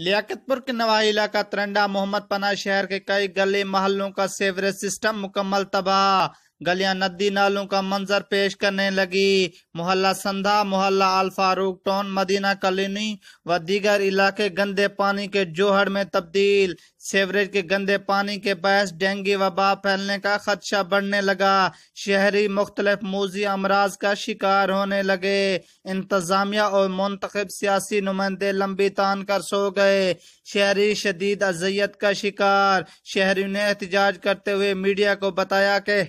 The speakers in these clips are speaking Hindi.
लियाकतपुर के नवाही इलाका तरंडा मोहम्मद पना शहर के कई गले मोहल्लों का सेवरेज सिस्टम मुकम्मल तबाह गलियां नदी नालों का मंजर पेश करने लगी मोहल्ला संधा मोहल्ला अल फारूक टाउन मदीना कॉलोनी व दीगर इलाके गंदे पानी के जोहड़ में तब्दील सेवरेज के गंदे पानी के बहस डेंगी वबा फैलने का खदशा बढ़ने लगा शहरी मुख्तलिफ मोजी अमराज का शिकार होने लगे इंतजामिया और मुंतब सियासी नुमाइंदे लंबी तान कर सो गए शहरी शदीद अजियत का शिकार शहरी ने एहतजाज करते हुए मीडिया को बताया के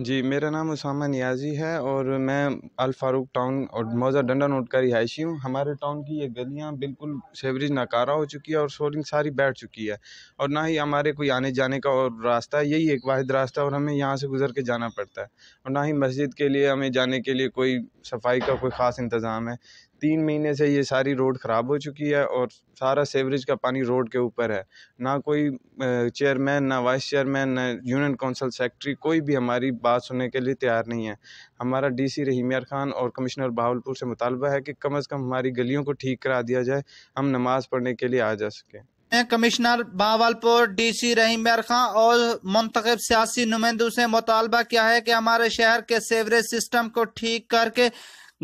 जी मेरा नाम उसामा नियाजी है और मैं अल फारूक टाउन और मौजा डंडा नोट का रिहायशी हूँ हमारे टाउन की ये गलियाँ बिल्कुल सेवरेज नाकारा हो चुकी है और शोरिंग सारी बैठ चुकी है और ना ही हमारे कोई आने जाने का और रास्ता है यही एक वाद रास्ता है और हमें यहाँ से गुजर के जाना पड़ता है और ना ही मस्जिद के लिए हमें जाने के लिए कोई सफाई का कोई ख़ास इंतज़ाम है तीन महीने से ये सारी रोड ख़राब हो चुकी है और सारा सेवरेज का पानी रोड के ऊपर है ना कोई चेयरमैन ना वाइस चेयरमैन ना यूनियन काउंसिल सेक्रेटरी कोई भी हमारी बात सुनने के लिए तैयार नहीं है हमारा डीसी सी खान और कमिश्नर बहावलपुर से मुतालबा है कि कम अज़ कम हमारी गलियों को ठीक करा दिया जाए हम नमाज़ पढ़ने के लिए आ जा सकें कमिश्नर बावलपुर डीसी रहीम खां और मुंतब सियासी नुमाइंदों से मुतालबा किया है कि हमारे शहर के सेवरेज सिस्टम को ठीक करके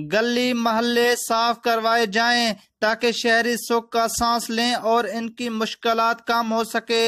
गली मोहल्ले साफ करवाए जाएं ताकि शहरी सुख का सांस लें और इनकी मुश्किलात कम हो सके